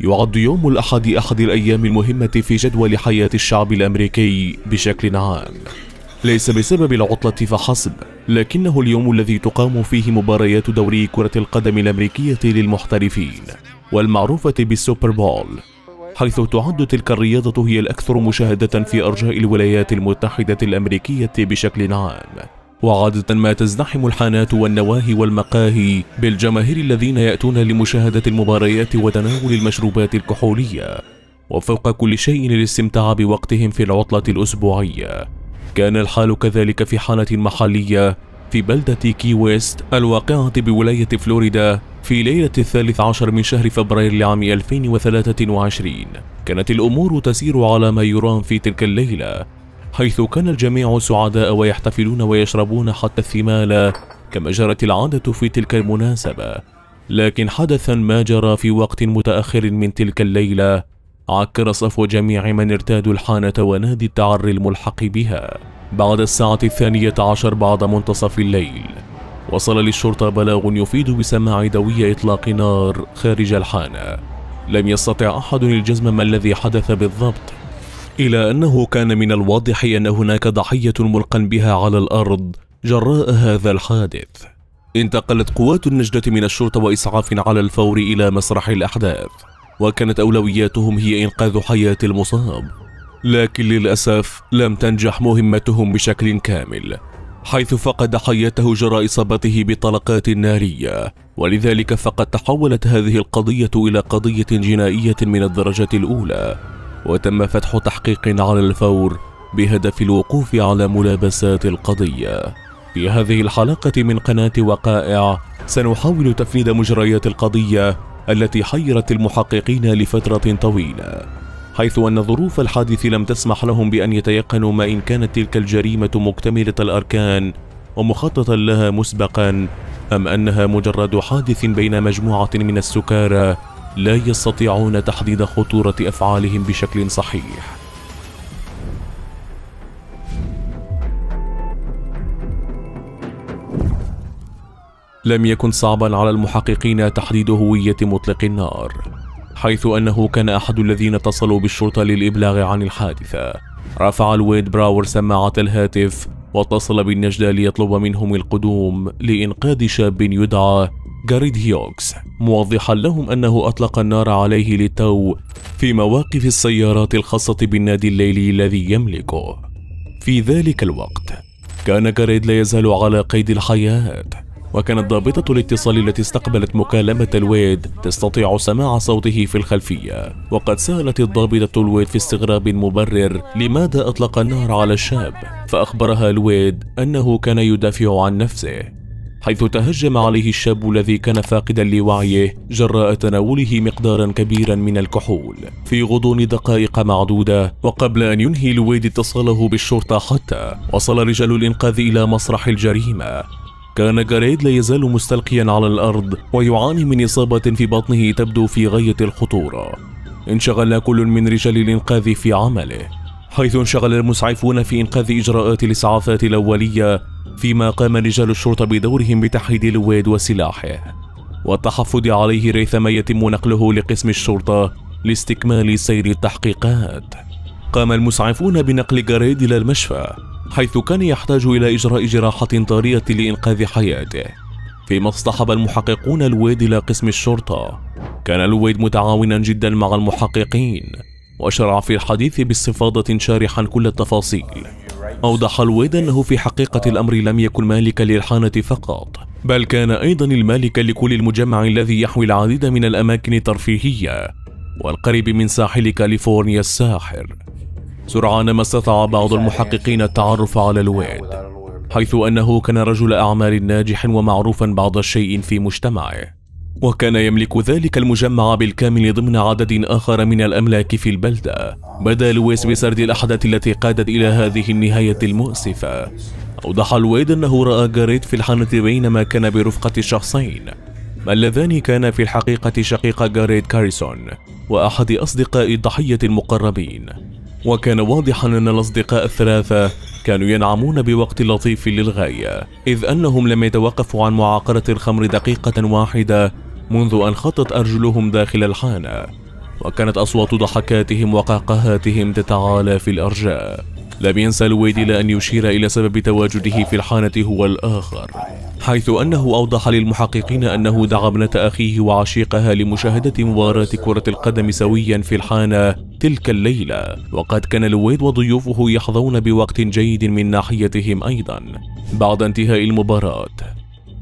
يعد يوم الأحد أحد الأيام المهمة في جدول حياة الشعب الأمريكي بشكل عام ليس بسبب العطلة فحسب لكنه اليوم الذي تقام فيه مباريات دوري كرة القدم الأمريكية للمحترفين والمعروفة بالسوبر بول حيث تعد تلك الرياضة هي الأكثر مشاهدة في أرجاء الولايات المتحدة الأمريكية بشكل عام وعادة ما تزدحم الحانات والنواهي والمقاهي بالجماهير الذين يأتون لمشاهدة المباريات وتناول المشروبات الكحولية وفوق كل شيء للاستمتاع بوقتهم في العطلة الأسبوعية كان الحال كذلك في حانة محلية في بلدة كي ويست الواقعة بولاية فلوريدا في ليلة الثالث عشر من شهر فبراير لعام 2023 كانت الأمور تسير على ما يرام في تلك الليلة حيث كان الجميع سعداء ويحتفلون ويشربون حتى الثمال كما جرت العادة في تلك المناسبة لكن حدثا ما جرى في وقت متأخر من تلك الليلة عكر صفو جميع من ارتادوا الحانة ونادي التعري الملحق بها بعد الساعة الثانية عشر بعد منتصف الليل وصل للشرطة بلاغ يفيد بسماع دوي إطلاق نار خارج الحانة لم يستطع أحد الجزم ما الذي حدث بالضبط إلى أنه كان من الواضح أن هناك ضحية ملقى بها على الأرض جراء هذا الحادث انتقلت قوات النجدة من الشرطة وإسعاف على الفور إلى مسرح الأحداث وكانت أولوياتهم هي إنقاذ حياة المصاب لكن للأسف لم تنجح مهمتهم بشكل كامل حيث فقد حياته جراء إصابته بطلقات نارية ولذلك فقد تحولت هذه القضية إلى قضية جنائية من الدرجة الأولى وتم فتح تحقيق على الفور بهدف الوقوف على ملابسات القضية في هذه الحلقة من قناة وقائع سنحاول تفنيد مجريات القضية التي حيرت المحققين لفترة طويلة حيث أن ظروف الحادث لم تسمح لهم بأن يتيقنوا ما إن كانت تلك الجريمة مكتملة الأركان ومخططا لها مسبقا أم أنها مجرد حادث بين مجموعة من السكارى لا يستطيعون تحديد خطورة أفعالهم بشكل صحيح لم يكن صعبا على المحققين تحديد هوية مطلق النار حيث أنه كان أحد الذين اتصلوا بالشرطة للإبلاغ عن الحادثة رفع الويد براور سماعة الهاتف واتصل بالنجدة ليطلب منهم القدوم لإنقاذ شاب يدعى جاريد هيوكس موضحا لهم أنه أطلق النار عليه للتو في مواقف السيارات الخاصة بالنادي الليلي الذي يملكه في ذلك الوقت كان جاريد لا يزال على قيد الحياة وكانت ضابطة الاتصال التي استقبلت مكالمة الويد تستطيع سماع صوته في الخلفية وقد سألت الضابطة الويد في استغراب مبرر لماذا أطلق النار على الشاب فأخبرها الويد أنه كان يدافع عن نفسه حيث تهجم عليه الشاب الذي كان فاقدا لوعيه جراء تناوله مقدارا كبيرا من الكحول في غضون دقائق معدودة وقبل أن ينهي لويد اتصاله بالشرطة حتى وصل رجال الإنقاذ إلى مسرح الجريمة كان جاريد لا يزال مستلقيا على الأرض ويعاني من إصابة في بطنه تبدو في غاية الخطورة انشغل كل من رجال الإنقاذ في عمله حيث انشغل المسعفون في إنقاذ إجراءات الإسعافات الأولية فيما قام رجال الشرطة بدورهم بتحييد لويد وسلاحه والتحفظ عليه ريثما يتم نقله لقسم الشرطة لاستكمال سير التحقيقات قام المسعفون بنقل جاريد إلى المشفى حيث كان يحتاج إلى إجراء جراحة طارية لإنقاذ حياته فيما اصطحب المحققون لويد إلى قسم الشرطة كان لويد متعاونا جدا مع المحققين وشرع في الحديث باستفاضة شارحا كل التفاصيل أوضح الويد أنه في حقيقة الأمر لم يكن مالك للحانة فقط بل كان أيضا المالك لكل المجمع الذي يحوي العديد من الأماكن الترفيهية والقريب من ساحل كاليفورنيا الساحر سرعان ما استطاع بعض المحققين التعرف على الويد حيث أنه كان رجل أعمال ناجح ومعروفا بعض الشيء في مجتمعه وكان يملك ذلك المجمع بالكامل ضمن عدد آخر من الأملاك في البلدة بدأ لويس بسرد الأحداث التي قادت إلى هذه النهاية المؤسفة أوضح لويد أنه رأى جاريت في الحانة بينما كان برفقة الشخصين اللذان كان في الحقيقة شقيق جاريت كاريسون وأحد أصدقاء الضحية المقربين وكان واضحا أن الأصدقاء الثلاثة كانوا ينعمون بوقت لطيف للغاية إذ أنهم لم يتوقفوا عن معاقرة الخمر دقيقة واحدة منذ أن خطت أرجلهم داخل الحانة وكانت أصوات ضحكاتهم وقاقهاتهم تتعالى في الأرجاء لم ينسى لويد إلى أن يشير إلى سبب تواجده في الحانة هو الآخر حيث أنه أوضح للمحققين أنه دعا ابنة أخيه وعشيقها لمشاهدة مباراة كرة القدم سويا في الحانة تلك الليلة وقد كان لويد وضيوفه يحظون بوقت جيد من ناحيتهم أيضا بعد انتهاء المباراة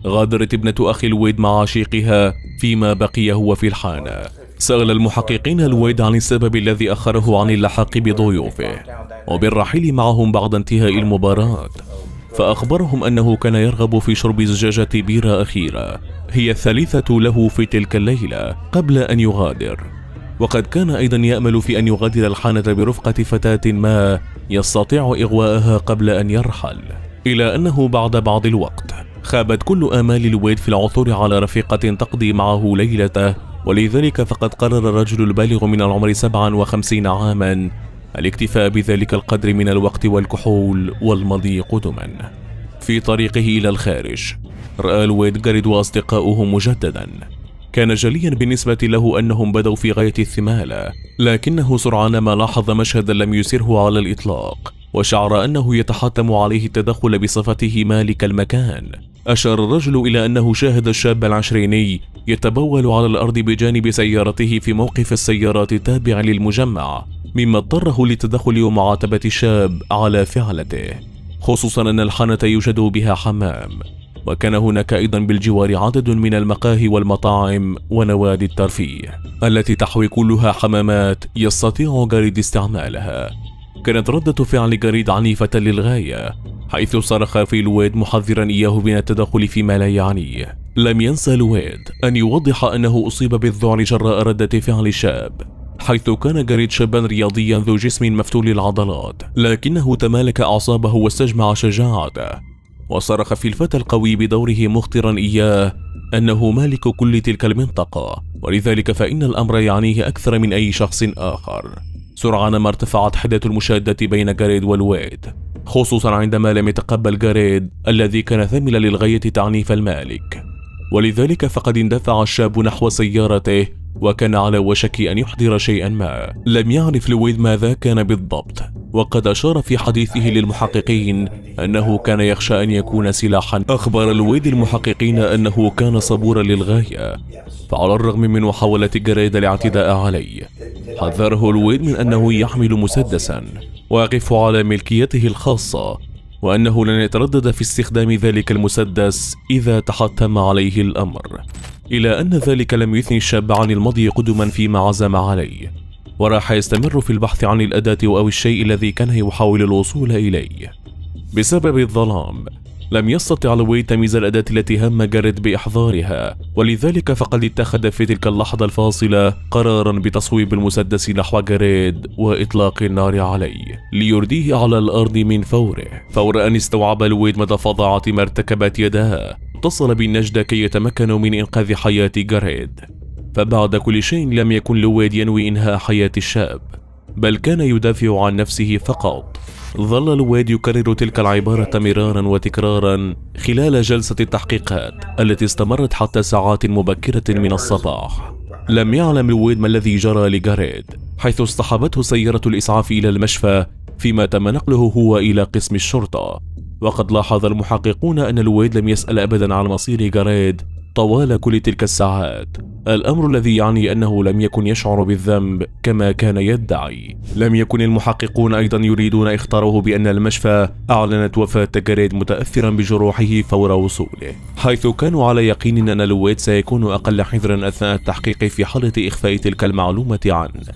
غادرت ابنة أخ الويد مع عشيقها فيما بقي هو في الحانة سأل المحققين الويد عن السبب الذي أخره عن اللحاق بضيوفه وبالرحيل معهم بعد انتهاء المباراة فأخبرهم أنه كان يرغب في شرب زجاجة بيرة أخيرة هي الثالثة له في تلك الليلة قبل أن يغادر وقد كان أيضا يأمل في أن يغادر الحانة برفقة فتاة ما يستطيع إغواءها قبل أن يرحل إلى أنه بعد بعض الوقت خابت كل آمال لويد في العثور على رفيقة تقضي معه ليلته ولذلك فقد قرر الرجل البالغ من العمر 57 عاما الاكتفاء بذلك القدر من الوقت والكحول والمضي قدما في طريقه إلى الخارج رأى لويد جارد وأصدقاؤه مجددا كان جليا بالنسبة له أنهم بدوا في غاية الثمالة لكنه سرعان ما لاحظ مشهدا لم يسره على الإطلاق وشعر أنه يتحتم عليه التدخل بصفته مالك المكان أشار الرجل إلى أنه شاهد الشاب العشريني يتبول على الأرض بجانب سيارته في موقف السيارات التابع للمجمع مما اضطره للتدخل ومعاتبة الشاب على فعلته خصوصا أن الحانة يوجد بها حمام وكان هناك أيضا بالجوار عدد من المقاهي والمطاعم ونوادي الترفيه التي تحوي كلها حمامات يستطيع جاريد استعمالها كانت ردة فعل جريد عنيفة للغاية حيث صرخ في لويد محذرا إياه من التدخل فيما لا يعنيه لم ينسى لويد أن يوضح أنه أصيب بالذعر جراء ردة فعل الشاب حيث كان جريد شابا رياضيا ذو جسم مفتول العضلات لكنه تمالك أعصابه واستجمع شجاعته وصرخ في الفتى القوي بدوره مخطرا إياه أنه مالك كل تلك المنطقة ولذلك فإن الأمر يعنيه أكثر من أي شخص آخر سرعان ما ارتفعت حدة المشادة بين جاريد والويد خصوصا عندما لم يتقبل جاريد الذي كان ثمل للغاية تعنيف المالك ولذلك فقد اندفع الشاب نحو سيارته وكان على وشك أن يحضر شيئا ما لم يعرف لويد ماذا كان بالضبط وقد أشار في حديثه للمحققين أنه كان يخشى أن يكون سلاحا أخبر الويد المحققين أنه كان صبورا للغاية فعلى الرغم من محاولة جريد الاعتداء عليه حذره الويد من أنه يحمل مسدسا ويقف على ملكيته الخاصة وأنه لن يتردد في استخدام ذلك المسدس إذا تحتم عليه الأمر إلى أن ذلك لم يثني الشاب عن المضي قدما فيما عزم عليه وراح يستمر في البحث عن الأداة أو الشيء الذي كان يحاول الوصول إليه بسبب الظلام لم يستطع لوي تمييز الأداة التي هم جارد بإحضارها ولذلك فقد اتخذ في تلك اللحظة الفاصلة قرارا بتصويب المسدس نحو جاريد وإطلاق النار عليه ليرديه على الأرض من فوره فور أن استوعب لويد مدى فظاعة ما ارتكبت يداه اتصل بالنجدة كي يتمكنوا من إنقاذ حياة جاريد فبعد كل شيء لم يكن لواد ينوي إنهاء حياة الشاب بل كان يدافع عن نفسه فقط ظل لواد يكرر تلك العبارة مرارا وتكرارا خلال جلسة التحقيقات التي استمرت حتى ساعات مبكرة من الصباح لم يعلم لويد ما الذي جرى لجاريد حيث اصطحبته سيارة الإسعاف إلى المشفى فيما تم نقله هو إلى قسم الشرطة وقد لاحظ المحققون أن لويد لم يسأل أبدا عن مصير جاريد طوال كل تلك الساعات الأمر الذي يعني أنه لم يكن يشعر بالذنب كما كان يدعي لم يكن المحققون أيضا يريدون إخطاره بأن المشفى أعلنت وفاة جريد متأثرا بجروحه فور وصوله حيث كانوا على يقين أن لويت سيكون أقل حذرا أثناء التحقيق في حالة إخفاء تلك المعلومة عنه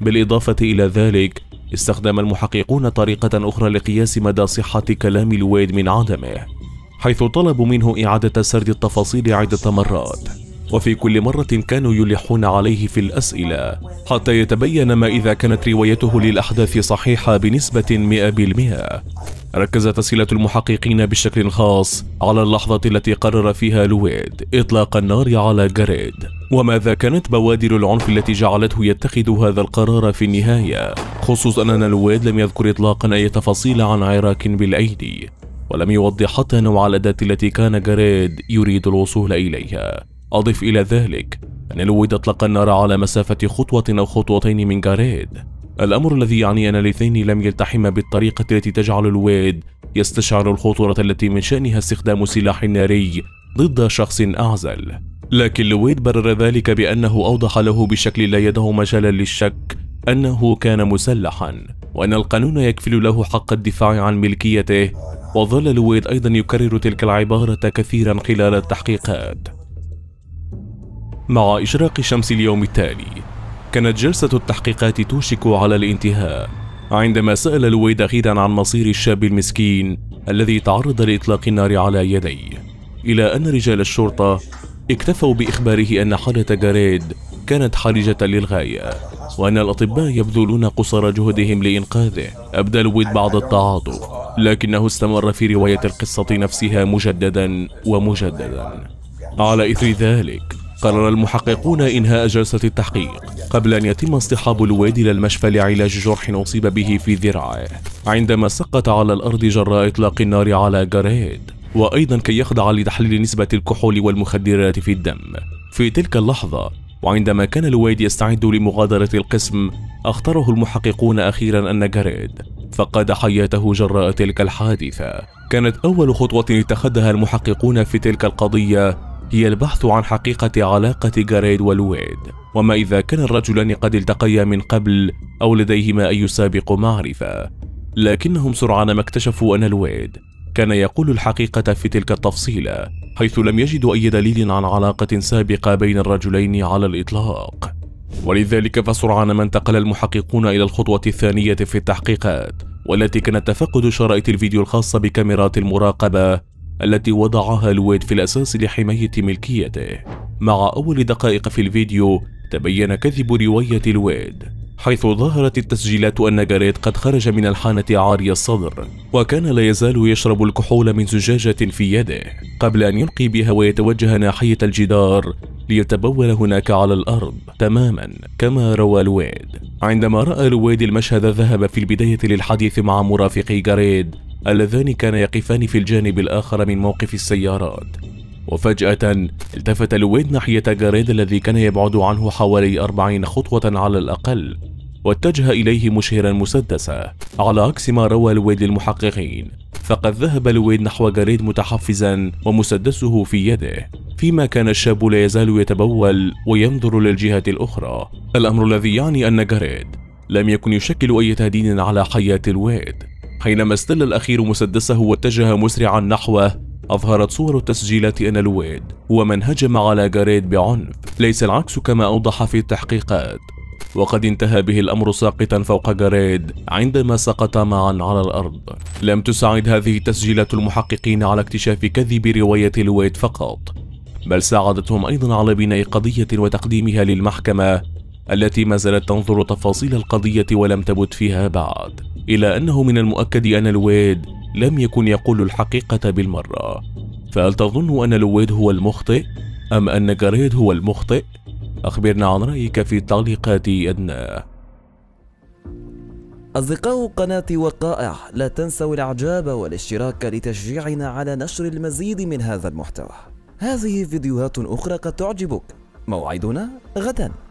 بالإضافة إلى ذلك استخدم المحققون طريقة أخرى لقياس مدى صحة كلام لويد من عدمه حيث طلبوا منه إعادة سرد التفاصيل عدة مرات وفي كل مرة كانوا يلحون عليه في الأسئلة حتى يتبين ما إذا كانت روايته للأحداث صحيحة بنسبة 100% ركزت أسئلة المحققين بشكل خاص على اللحظة التي قرر فيها لويد إطلاق النار على جاريد وماذا كانت بوادر العنف التي جعلته يتخذ هذا القرار في النهاية خصوصا أن لويد لم يذكر إطلاقا أي تفاصيل عن عراك بالأيدي ولم يوضح حتى نوع الأداة التي كان جريد يريد الوصول إليها أضف إلى ذلك أن لويد أطلق النار على مسافة خطوة أو خطوتين من جاريد الأمر الذي يعني أن الاثنين لم يلتحما بالطريقة التي تجعل لويد يستشعر الخطورة التي من شأنها استخدام سلاح ناري ضد شخص أعزل لكن لويد برر ذلك بأنه أوضح له بشكل لا يده مجالا للشك أنه كان مسلحا وأن القانون يكفل له حق الدفاع عن ملكيته وظل لويد أيضا يكرر تلك العبارة كثيرا خلال التحقيقات مع إشراق شمس اليوم التالي كانت جلسة التحقيقات توشك على الانتهاء عندما سأل لويد أخيرا عن مصير الشاب المسكين الذي تعرض لإطلاق النار على يديه إلى أن رجال الشرطة اكتفوا بإخباره أن حالة جاريد كانت حرجة للغاية وأن الأطباء يبذلون قصارى جهدهم لإنقاذه أبدى لويد بعض التعاطف لكنه استمر في رواية القصة نفسها مجددا ومجددا على إثر ذلك قرر المحققون إنهاء جلسة التحقيق قبل أن يتم اصطحاب لويد إلى المشفى لعلاج جرح أصيب به في ذراعه عندما سقط على الأرض جراء إطلاق النار على جاريد وأيضا كي يخضع لتحليل نسبة الكحول والمخدرات في الدم في تلك اللحظة وعندما كان لويد يستعد لمغادرة القسم أخطره المحققون أخيرا أن جاريد فقد حياته جراء تلك الحادثة كانت أول خطوة اتخذها المحققون في تلك القضية هي البحث عن حقيقة علاقة جاريد والويد وما إذا كان الرجلان قد التقيا من قبل أو لديهما أي سابق معرفة لكنهم سرعان ما اكتشفوا أن الويد كان يقول الحقيقة في تلك التفصيلة حيث لم يجدوا أي دليل عن علاقة سابقة بين الرجلين على الإطلاق ولذلك فسرعان ما انتقل المحققون إلى الخطوة الثانية في التحقيقات والتي كانت تفقد شرائط الفيديو الخاصة بكاميرات المراقبة التي وضعها لويد في الأساس لحماية ملكيته مع أول دقائق في الفيديو تبين كذب رواية لويد حيث ظهرت التسجيلات أن جاريت قد خرج من الحانة عاري الصدر وكان لا يزال يشرب الكحول من زجاجة في يده قبل أن يلقي بها ويتوجه ناحية الجدار ليتبول هناك على الأرض تماما كما روى لويد عندما رأى لويد المشهد ذهب في البداية للحديث مع مرافقي جاريد اللذان كان يقفان في الجانب الآخر من موقف السيارات وفجأة التفت لويد ناحية جاريد الذي كان يبعد عنه حوالي أربعين خطوة على الأقل واتجه إليه مشهرا مسدسة على عكس ما روى لويد للمحققين فقد ذهب لويد نحو جاريد متحفزا ومسدسه في يده فيما كان الشاب لا يزال يتبول وينظر للجهة الأخرى الأمر الذي يعني أن جاريد لم يكن يشكل أي تهديد على حياة لويد حينما استل الأخير مسدسه واتجه مسرعا نحوه أظهرت صور التسجيلات أن لويد هو من هجم على جاريد بعنف ليس العكس كما أوضح في التحقيقات وقد انتهى به الأمر ساقطا فوق جاريد عندما سقط معا على الأرض لم تساعد هذه تسجيلات المحققين على اكتشاف كذب رواية لويد فقط بل ساعدتهم أيضا على بناء قضية وتقديمها للمحكمة التي ما زالت تنظر تفاصيل القضية ولم تبت فيها بعد إلى أنه من المؤكد أن لويد لم يكن يقول الحقيقة بالمرة فهل تظن أن لويد هو المخطئ؟ أم أن جاريد هو المخطئ؟ أخبرنا عن رأيك في التعليقات أدناه أصدقاء قناة وقائع لا تنسوا الإعجاب والاشتراك لتشجيعنا على نشر المزيد من هذا المحتوى هذه فيديوهات أخرى قد تعجبك موعدنا غداً